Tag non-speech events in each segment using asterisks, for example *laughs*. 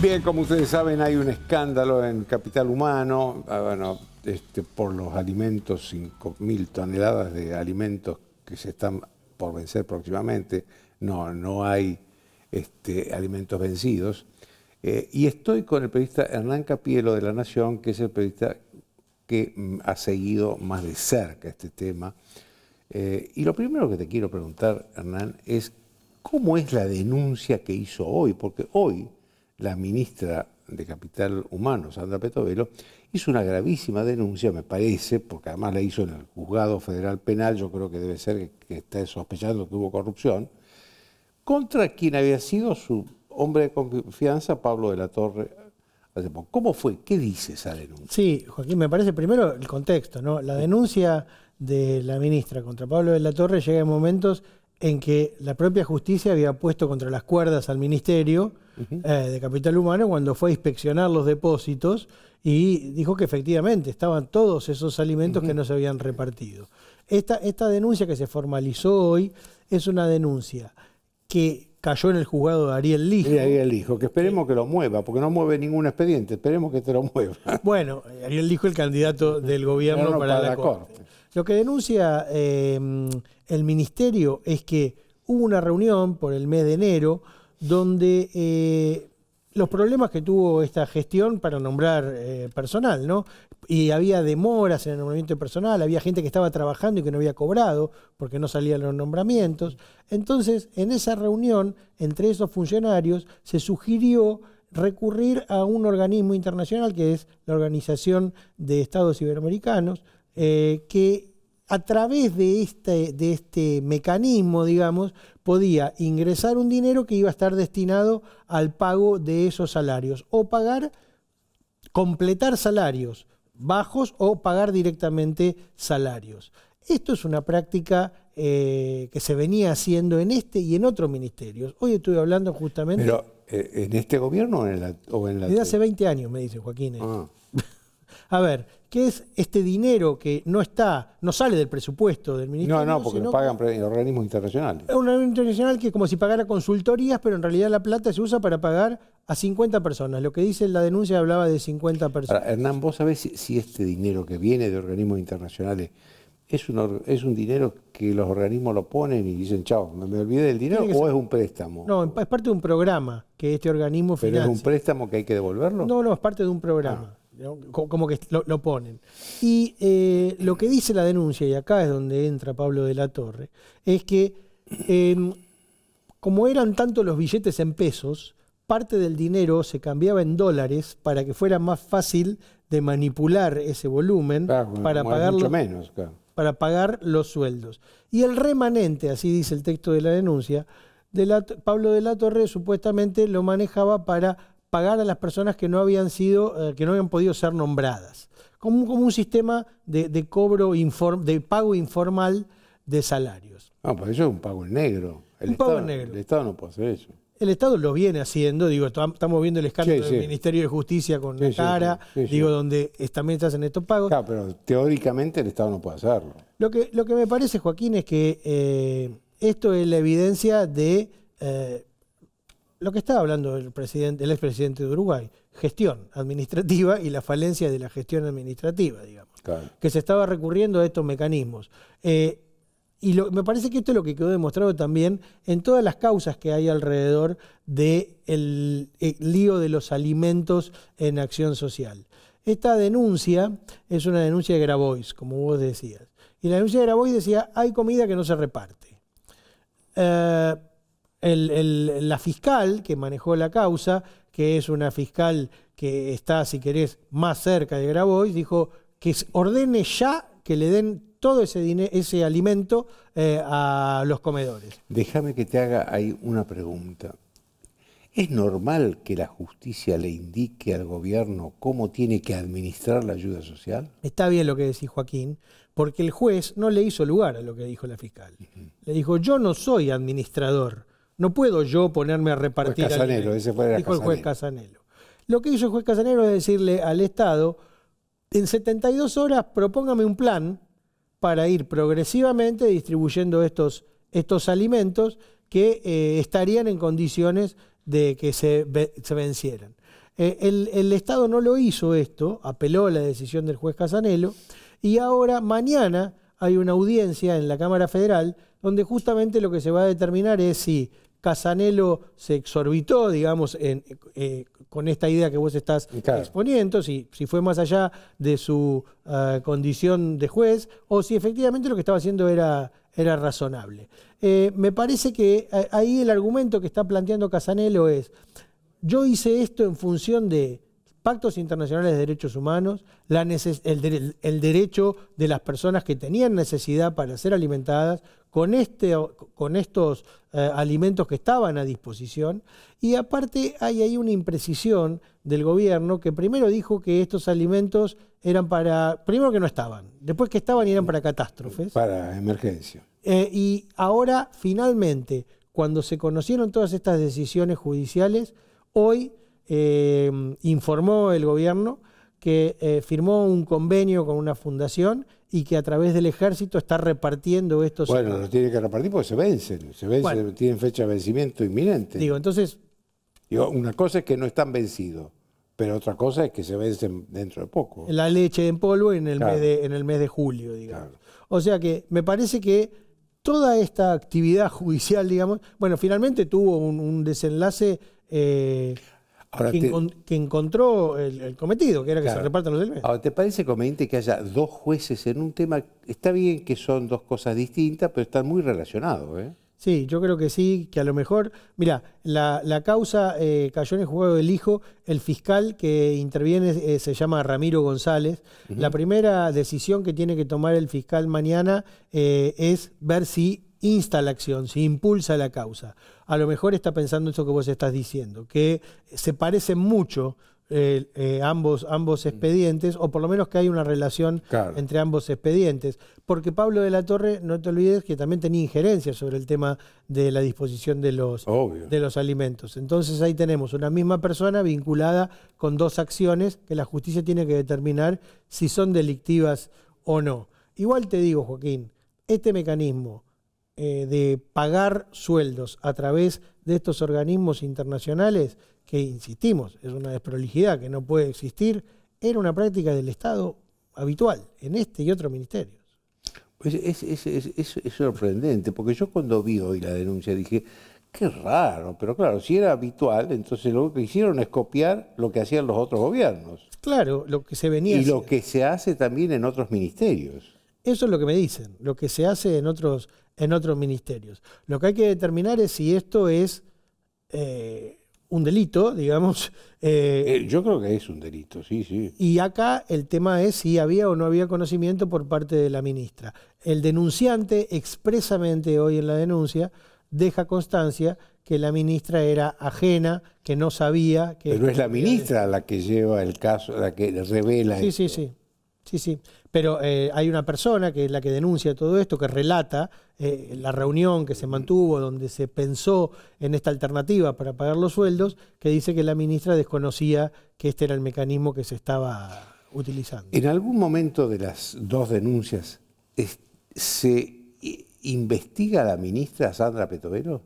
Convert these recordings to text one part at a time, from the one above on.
Bien, como ustedes saben, hay un escándalo en Capital Humano, ah, bueno, este, por los alimentos, 5.000 toneladas de alimentos que se están por vencer próximamente. No, no hay este, alimentos vencidos. Eh, y estoy con el periodista Hernán Capielo de La Nación, que es el periodista que mm, ha seguido más de cerca este tema. Eh, y lo primero que te quiero preguntar, Hernán, es cómo es la denuncia que hizo hoy, porque hoy la ministra de Capital Humano, Sandra Petovelo, hizo una gravísima denuncia, me parece, porque además la hizo en el Juzgado Federal Penal, yo creo que debe ser que, está sospechando que hubo corrupción, contra quien había sido su hombre de confianza, Pablo de la Torre. ¿Cómo fue? ¿Qué dice esa denuncia? Sí, Joaquín, me parece primero el contexto, ¿no? La denuncia de la ministra contra Pablo de la Torre llega en momentos en que la propia justicia había puesto contra las cuerdas al Ministerio eh, de Capital Humano cuando fue a inspeccionar los depósitos y dijo que efectivamente estaban todos esos alimentos que no se habían repartido. Esta, esta denuncia que se formalizó hoy es una denuncia que cayó en el juzgado de Ariel Lijo. Y Ariel Lijo, que esperemos que lo mueva, porque no mueve ningún expediente, esperemos que te lo mueva. Bueno, Ariel Lijo el candidato del gobierno para, la, corte. Lo que denuncia eh, el ministerio es que hubo una reunión por el mes de enero donde eh, los problemas que tuvo esta gestión para nombrar eh, personal, ¿no? Y había demoras en el nombramiento de personal, había gente que estaba trabajando y que no había cobrado porque no salían los nombramientos. Entonces, en esa reunión, entre esos funcionarios, se sugirió recurrir a un organismo internacional que es la Organización de Estados Iberoamericanos, eh, que a través de este, de este mecanismo, digamos, podía ingresar un dinero que iba a estar destinado al pago de esos salarios o pagar, completar salarios bajos o pagar directamente salarios. Esto es una práctica eh, que se venía haciendo en este y en otros ministerios. Hoy estoy hablando justamente... Eh, ¿en este gobierno o en la...? O desde hace 20 años, me dice Joaquín. Ah. A ver, ¿qué es este dinero que no está, no sale del presupuesto del Ministerio? No, no, porque lo pagan organismos internacionales. Es un organismo internacional que es como si pagara consultorías, pero en realidad la plata se usa para pagar a 50 personas. Lo que dice la denuncia hablaba de 50 personas. Hernán, ¿vos sabés si, este dinero que viene de organismos internacionales es un, es un dinero que los organismos lo ponen y dicen, chao, me, me olvidé del dinero, o es un préstamo? No, es parte de un programa que este organismo financia. ¿Pero es un préstamo que hay que devolverlo? No, no, es parte de un programa como que lo, ponen. Y eh, lo que dice la denuncia, y acá es donde entra Pablo de la Torre, es que em, como eran tanto los billetes en pesos, parte del dinero se cambiaba en dólares para que fuera más fácil de manipular ese volumen para, pagar los, para pagar los sueldos. Y el remanente, así dice el texto de la denuncia, de Pablo de la Torre supuestamente lo manejaba para pagar a las personas que no habían sido, eh, que no habían podido ser nombradas. Como, como un sistema de, cobro de pago informal de salarios. No, pues eso es un pago en negro. El Estado, El Estado no puede hacer eso. El Estado lo viene haciendo, digo, estamos viendo el escándalo del Ministerio de Justicia con la cara, digo, donde también se hacen estos pagos. Claro, pero teóricamente el Estado no puede hacerlo. Lo que, lo que me parece, Joaquín, es que eh, esto es la evidencia de eh, lo que estaba hablando el, presidente, expresidente de Uruguay, gestión administrativa y la falencia de la gestión administrativa, digamos, que se estaba recurriendo a estos mecanismos. Eh, y me parece que esto es lo que quedó demostrado también en todas las causas que hay alrededor del eh, lío de los alimentos en acción social. Esta denuncia es una denuncia de Grabois, como vos decías. Y la denuncia de Grabois decía, hay comida que no se reparte. Eh, la fiscal que manejó la causa, que es una fiscal que está, si querés, más cerca de Grabois, dijo que ordene ya que le den todo ese, dinero, ese alimento eh, a los comedores. Déjame que te haga ahí una pregunta. ¿Es normal que la justicia le indique al gobierno cómo tiene que administrar la ayuda social? Está bien lo que decís, Joaquín, porque el juez no le hizo lugar a lo que dijo la fiscal. Le dijo, yo no soy administrador no puedo yo ponerme a repartir. ese fue el juez Casanelo. Lo que hizo el juez Casanelo es decirle al Estado, en 72 horas propóngame un plan para ir progresivamente distribuyendo estos, estos alimentos que eh, estarían en condiciones de que se, vencieran. Eh, el, el, Estado no lo hizo esto, apeló a la decisión del juez Casanelo, y ahora mañana hay una audiencia en la Cámara Federal donde justamente lo que se va a determinar es si Casanelo se exorbitó, digamos, eh, con esta idea que vos estás exponiendo, si, si, fue más allá de su ah, condición de juez o si efectivamente lo que estaba haciendo era, era razonable. Eh, me parece que eh, ahí el argumento que está planteando Casanelo es, yo hice esto en función de pactos internacionales de derechos humanos, el, derecho de las personas que tenían necesidad para ser alimentadas con, este, con estos eh, alimentos que estaban a disposición. Y aparte hay ahí una imprecisión del gobierno que primero dijo que estos alimentos eran para, primero que no estaban, después que estaban eran para catástrofes. Para emergencia. Eh, y ahora finalmente, cuando se conocieron todas estas decisiones judiciales, hoy eh, informó el gobierno que eh, firmó un convenio con una fundación y que a través del ejército está repartiendo estos... Bueno, los tiene que repartir porque se vencen, tienen fecha de vencimiento inminente. Digo, entonces... Digo, una cosa es que no están vencidos, pero otra cosa es que se vencen dentro de poco. La leche en polvo en el, mes, de, en el mes de julio, digamos. O sea que me parece que toda esta actividad *laughs* judicial, digamos, bueno, finalmente tuvo un, desenlace... Eh, que, encontró el, cometido, que era que se repartan los elementos. ¿te parece conveniente que haya dos jueces en un tema? Está bien que son dos cosas distintas, pero están muy relacionados. ¿eh? Sí, yo creo que sí, que a lo mejor, mira, la, causa eh, cayó en el juego del hijo, el fiscal que interviene eh, se llama Ramiro González. La primera decisión que tiene que tomar el fiscal mañana es ver si insta la acción, si impulsa la causa. A lo mejor está pensando eso que vos estás diciendo, que se parecen mucho eh, eh, ambos, expedientes, o por lo menos que hay una relación entre ambos expedientes. Porque Pablo de la Torre, no te olvides que también tenía injerencia sobre el tema de la disposición de los, de los alimentos. Entonces ahí tenemos una misma persona vinculada con dos acciones que la justicia tiene que determinar si son delictivas o no. Igual te digo, Joaquín, este mecanismo eh, de pagar sueldos a través de estos organismos internacionales, que insistimos, es una desprolijidad que no puede existir, era una práctica del Estado habitual en este y otros ministerios. Pues es, sorprendente, porque yo cuando vi hoy la denuncia dije, qué raro, pero claro, si era habitual, entonces lo que hicieron es copiar lo que hacían los otros gobiernos. Claro, lo que se venía. Y lo que se hace también en otros ministerios. Eso es lo que me dicen, lo que se hace en otros, en otros ministerios. Lo que hay que determinar es si esto es eh, un delito, *laughs* digamos. Eh, eh, yo creo que es un delito, sí, sí. Y acá el tema es si había o no había conocimiento por parte de la ministra. El denunciante expresamente hoy en la denuncia deja constancia que la ministra era ajena, que no sabía. Que Pero es la ministra la que lleva el caso, la que revela. Sí, sí, sí. Sí, sí. Pero eh, hay una persona que es la que denuncia todo esto, que relata eh, la reunión que se mantuvo, donde se pensó en esta alternativa para pagar los sueldos, que dice que la ministra desconocía que este era el mecanismo que se estaba utilizando. En algún momento de las dos denuncias, ¿se investiga a la ministra Sandra Petovero?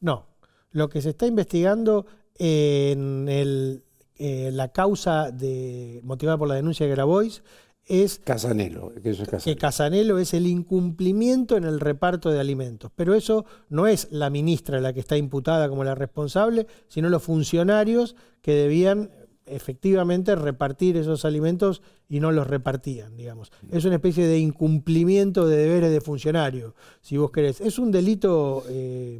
No. Lo que se está investigando en eh, la causa de, motivada por la denuncia de Grabois es... Casanelo, que Casanelo. es el incumplimiento en el reparto de alimentos. Pero eso no es la ministra la que está imputada como la responsable, sino los funcionarios que debían efectivamente repartir esos alimentos y no los repartían, digamos. Es una especie de incumplimiento de deberes de funcionario, si vos querés. Es un delito eh,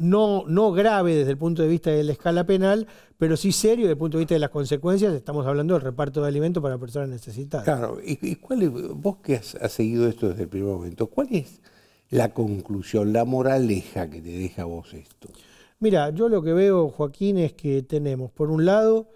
no, grave desde el punto de vista de la escala penal, pero sí serio desde el punto de vista de las consecuencias. Estamos hablando del reparto de alimentos para personas necesitadas. Claro, y, cuál vos que has, has, seguido esto desde el primer momento, ¿cuál es la conclusión, la moraleja que te deja vos esto? Mira, yo lo que veo, Joaquín, es que tenemos, por un lado,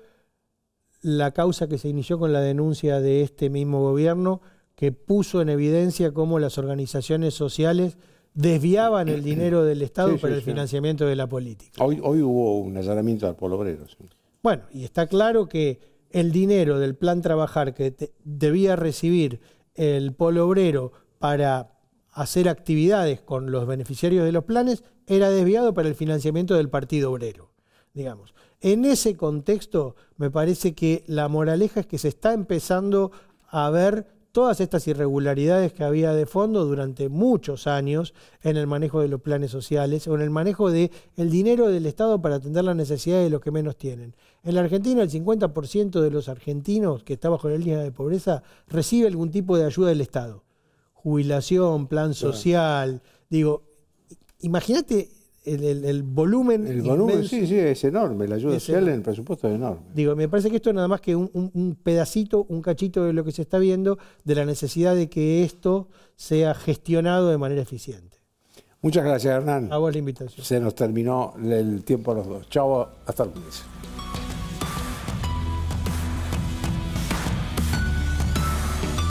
la causa que se inició con la denuncia de este mismo gobierno, que puso en evidencia cómo las organizaciones sociales desviaban el dinero del Estado para el financiamiento de la política. Hoy, hubo un allanamiento al Polo Obrero. Bueno, y está claro que el dinero del plan trabajar que debía recibir el Polo Obrero para hacer actividades con los beneficiarios de los planes era desviado para el financiamiento del Partido Obrero, digamos. En ese contexto, me parece que la moraleja es que se está empezando a ver todas estas irregularidades que había de fondo durante muchos años en el manejo de los planes sociales o en el manejo del dinero del Estado para atender las necesidades de los que menos tienen. En la Argentina el 50% de los argentinos que está bajo la línea de pobreza recibe algún tipo de ayuda del Estado. Jubilación, plan social, digo, imagínate el, volumen. El volumen, sí, sí, es enorme. La ayuda social en el presupuesto es enorme. Digo, me parece que esto es nada más que un, pedacito, un cachito de lo que se está viendo, de la necesidad de que esto sea gestionado de manera eficiente. Muchas gracias, Hernán. A vos la invitación. Se nos terminó el tiempo a los dos. Chao, hasta el lunes.